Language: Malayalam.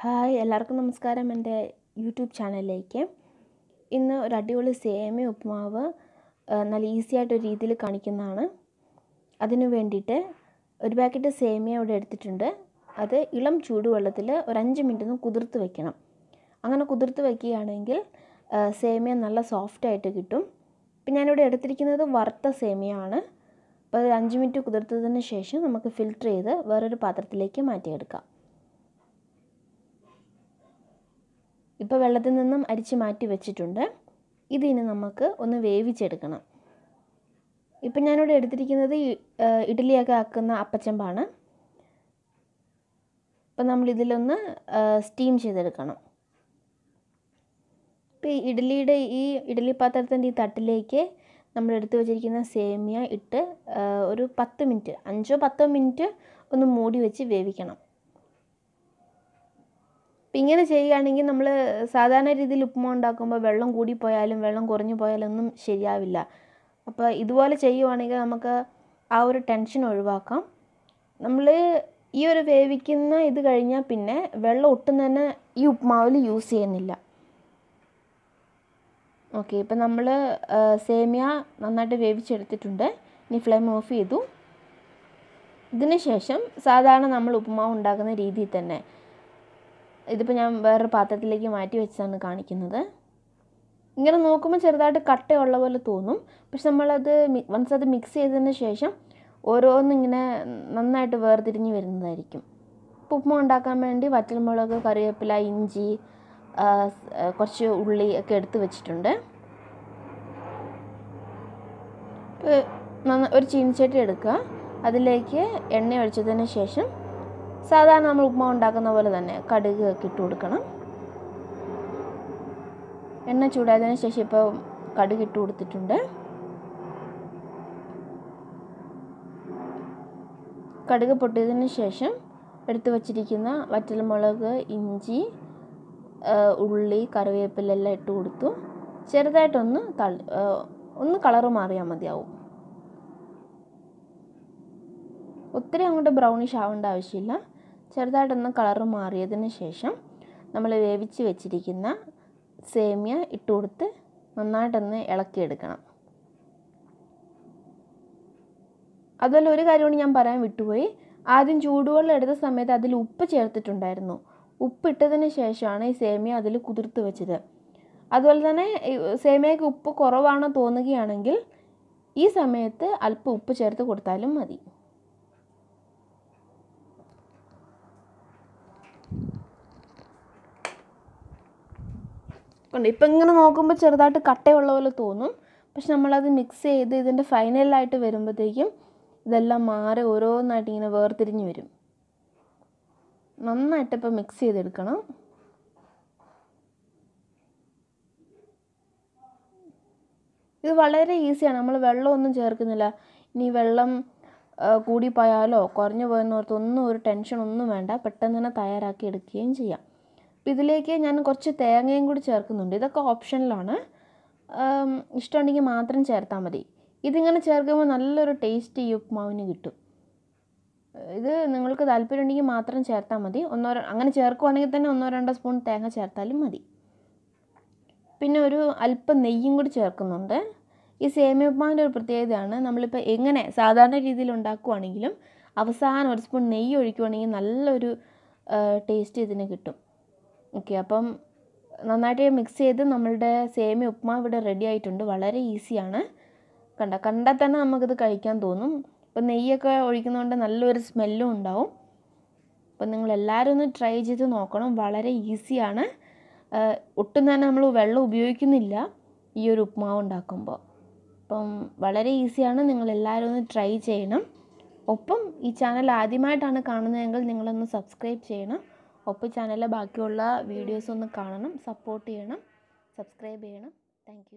ഹായ് എല്ലാവർക്കും നമസ്കാരം എൻ്റെ യൂട്യൂബ് ചാനലിലേക്ക് ഇന്ന് ഒരു അടിപൊളി സേമിയ ഉപ്പുമാവ് നല്ല ഈസി ഒരു രീതിയിൽ കാണിക്കുന്നതാണ് അതിനു വേണ്ടിയിട്ട് ഒരു പാക്കറ്റ് സേമിയ ഇവിടെ എടുത്തിട്ടുണ്ട് അത് ഇളം ചൂടുവെള്ളത്തിൽ ഒരു അഞ്ച് മിനിറ്റ് ഒന്ന് കുതിർത്ത് വയ്ക്കണം അങ്ങനെ കുതിർത്ത് വയ്ക്കുകയാണെങ്കിൽ സേമിയ നല്ല സോഫ്റ്റായിട്ട് കിട്ടും ഇപ്പം ഞാനിവിടെ എടുത്തിരിക്കുന്നത് വറുത്ത സേമിയ ആണ് അപ്പോൾ ഒരു അഞ്ച് മിനിറ്റ് കുതിർത്തതിന് ശേഷം നമുക്ക് ഫിൽറ്റർ ചെയ്ത് വേറൊരു പാത്രത്തിലേക്ക് മാറ്റിയെടുക്കാം ഇപ്പോൾ വെള്ളത്തിൽ നിന്നും അരിച്ച് മാറ്റി വെച്ചിട്ടുണ്ട് ഇതിന് നമുക്ക് ഒന്ന് വേവിച്ചെടുക്കണം ഇപ്പം ഞാനിവിടെ എടുത്തിരിക്കുന്നത് ഇഡ്ഡലിയൊക്കെ ആക്കുന്ന അപ്പച്ചമ്പാണ് അപ്പം നമ്മളിതിലൊന്ന് സ്റ്റീം ചെയ്തെടുക്കണം ഇപ്പം ഈ ഇഡ്ഡലിയുടെ ഈ ഇഡ്ഡലി പാത്രത്തിൻ്റെ ഈ തട്ടിലേക്ക് നമ്മൾ എടുത്തു വച്ചിരിക്കുന്ന സേമിയ ഇട്ട് ഒരു പത്ത് മിനിറ്റ് അഞ്ചോ പത്തോ മിനിറ്റ് ഒന്ന് മൂടി വെച്ച് വേവിക്കണം അപ്പം ഇങ്ങനെ ചെയ്യുകയാണെങ്കിൽ നമ്മൾ സാധാരണ രീതിയിൽ ഉപ്പുമാവ് ഉണ്ടാക്കുമ്പോൾ വെള്ളം കൂടിപ്പോയാലും വെള്ളം കുറഞ്ഞു പോയാലും ഒന്നും ശരിയാവില്ല അപ്പോൾ ഇതുപോലെ ചെയ്യുവാണെങ്കിൽ നമുക്ക് ആ ഒരു ടെൻഷൻ ഒഴിവാക്കാം നമ്മൾ ഈ ഒരു വേവിക്കുന്ന ഇത് കഴിഞ്ഞാൽ പിന്നെ വെള്ളം ഒട്ടും തന്നെ ഈ ഉപ്പുമാവിൽ യൂസ് ചെയ്യുന്നില്ല ഓക്കെ ഇപ്പം നമ്മൾ സേമിയ നന്നായിട്ട് വേവിച്ചെടുത്തിട്ടുണ്ട് ഇനി ഫ്ലെയിം ഓഫ് ചെയ്തു ഇതിന് ശേഷം സാധാരണ നമ്മൾ ഉപ്പുമാവ് ഉണ്ടാക്കുന്ന രീതിയിൽ തന്നെ ഇതിപ്പോൾ ഞാൻ വേറൊരു പാത്രത്തിലേക്ക് മാറ്റി വെച്ചാണ് കാണിക്കുന്നത് ഇങ്ങനെ നോക്കുമ്പോൾ ചെറുതായിട്ട് കട്ടയുള്ള പോലെ തോന്നും പക്ഷെ നമ്മളത് വൺസ് അത് മിക്സ് ചെയ്തതിന് ശേഷം ഓരോന്നിങ്ങനെ നന്നായിട്ട് വേർതിരിഞ്ഞ് വരുന്നതായിരിക്കും ഉപ്പുമ ഉണ്ടാക്കാൻ വേണ്ടി വറ്റൽമുളക് കറിവേപ്പില ഇഞ്ചി കുറച്ച് ഉള്ളി ഒക്കെ എടുത്ത് വെച്ചിട്ടുണ്ട് ഒരു ചീനിച്ചട്ടി എടുക്കുക അതിലേക്ക് എണ്ണ ഒഴിച്ചതിന് ശേഷം സാധാരണ നമ്മൾ ഉപ്മാവ് ഉണ്ടാക്കുന്ന പോലെ തന്നെ കടുക് ഒക്കെ ഇട്ട് കൊടുക്കണം എണ്ണ ചൂടായതിന് ശേഷം ഇപ്പോൾ കടുക് ഇട്ട് കൊടുത്തിട്ടുണ്ട് കടുക് പൊട്ടിയതിന് ശേഷം എടുത്തു വച്ചിരിക്കുന്ന വറ്റൽമുളക് ഇഞ്ചി ഉള്ളി കറിവേപ്പിലെല്ലാം ഇട്ട് കൊടുത്തു ചെറുതായിട്ടൊന്ന് തള്ളി ഒന്ന് കളറ് മാറിയാൽ മതിയാവും ഒത്തിരി അങ്ങോട്ട് ബ്രൗണിഷ് ആവേണ്ട ആവശ്യമില്ല ചെറുതായിട്ടൊന്ന് കളറ് മാറിയതിന് ശേഷം നമ്മൾ വേവിച്ച് വെച്ചിരിക്കുന്ന സേമിയ ഇട്ട് കൊടുത്ത് നന്നായിട്ടൊന്ന് ഇളക്കിയെടുക്കണം അതുപോലെ ഒരു കാര്യമാണ് ഞാൻ പറയാൻ വിട്ടുപോയി ആദ്യം ചൂടുവെള്ളം എടുത്ത സമയത്ത് അതിൽ ഉപ്പ് ചേർത്തിട്ടുണ്ടായിരുന്നു ഉപ്പിട്ടതിന് ശേഷമാണ് ഈ സേമിയ അതിൽ കുതിർത്ത് വെച്ചത് അതുപോലെ തന്നെ സേമിയക്ക് ഉപ്പ് കുറവാണോ തോന്നുകയാണെങ്കിൽ ഈ സമയത്ത് അല്പം ഉപ്പ് ചേർത്ത് കൊടുത്താലും മതി ഉണ്ട് ഇപ്പം ഇങ്ങനെ നോക്കുമ്പോൾ ചെറുതായിട്ട് കട്ടയുള്ള പോലെ തോന്നും പക്ഷെ നമ്മളത് മിക്സ് ചെയ്ത് ഇതിൻ്റെ ഫൈനലായിട്ട് വരുമ്പോഴത്തേക്കും ഇതെല്ലാം മാറി ഓരോന്നായിട്ട് ഇങ്ങനെ വേർതിരിഞ്ഞ് വരും നന്നായിട്ട് ഇപ്പം മിക്സ് ചെയ്തെടുക്കണം ഇത് വളരെ ഈസിയാണ് നമ്മൾ വെള്ളമൊന്നും ചേർക്കുന്നില്ല ഇനി വെള്ളം കൂടിപ്പോയാലോ കുറഞ്ഞു പോയെന്നോർത്തൊന്നും ഒന്നും ഒരു ടെൻഷൻ ഒന്നും വേണ്ട പെട്ടെന്ന് തന്നെ തയ്യാറാക്കി എടുക്കുകയും ചെയ്യാം ഇതിലേക്ക് ഞാൻ കുറച്ച് തേങ്ങയും കൂടി ചേർക്കുന്നുണ്ട് ഇതൊക്കെ ഓപ്ഷനിലാണ് ഇഷ്ടമുണ്ടെങ്കിൽ മാത്രം ചേർത്താൽ മതി ഇതിങ്ങനെ ചേർക്കുമ്പോൾ നല്ലൊരു ടേസ്റ്റ് ഈ ഉപ്മാവിന് കിട്ടും ഇത് നിങ്ങൾക്ക് താല്പര്യമുണ്ടെങ്കിൽ മാത്രം ചേർത്താൽ മതി ഒന്നോ അങ്ങനെ ചേർക്കുവാണെങ്കിൽ തന്നെ ഒന്നോ രണ്ടോ സ്പൂൺ തേങ്ങ ചേർത്താലും മതി പിന്നെ ഒരു അല്പം നെയ്യും കൂടി ചേർക്കുന്നുണ്ട് ഈ സേമിയ ഉപ്മാവിൻ്റെ ഒരു പ്രത്യേകതയാണ് നമ്മളിപ്പോൾ എങ്ങനെ സാധാരണ രീതിയിൽ ഉണ്ടാക്കുവാണെങ്കിലും അവസാനം ഒരു സ്പൂൺ നെയ്യ് ഒഴിക്കുവാണെങ്കിൽ നല്ലൊരു ടേസ്റ്റ് ഇതിന് കിട്ടും ഓക്കെ അപ്പം നന്നായിട്ട് മിക്സ് ചെയ്ത് നമ്മളുടെ സേമി ഉപ്മാവ് ഇവിടെ റെഡി ആയിട്ടുണ്ട് വളരെ ഈസിയാണ് കണ്ട കണ്ടാൽ തന്നെ നമുക്കിത് കഴിക്കാൻ തോന്നും ഇപ്പം നെയ്യൊക്കെ ഒഴിക്കുന്നതുകൊണ്ട് നല്ലൊരു സ്മെല്ലും ഉണ്ടാവും അപ്പം നിങ്ങൾ എല്ലാവരും ഒന്ന് ട്രൈ ചെയ്ത് നോക്കണം വളരെ ഈസിയാണ് ഒട്ടും തന്നെ നമ്മൾ വെള്ളം ഉപയോഗിക്കുന്നില്ല ഈ ഒരു ഉപ്മാവ് ഉണ്ടാക്കുമ്പോൾ അപ്പം വളരെ ഈസിയാണ് നിങ്ങൾ എല്ലാവരും ഒന്ന് ട്രൈ ചെയ്യണം ഒപ്പം ഈ ചാനൽ ആദ്യമായിട്ടാണ് കാണുന്നതെങ്കിൽ നിങ്ങളൊന്ന് സബ്സ്ക്രൈബ് ചെയ്യണം ഒപ്പം ചാനലിലെ ബാക്കിയുള്ള വീഡിയോസ് ഒന്ന് കാണണം സപ്പോർട്ട് ചെയ്യണം സബ്സ്ക്രൈബ് ചെയ്യണം താങ്ക്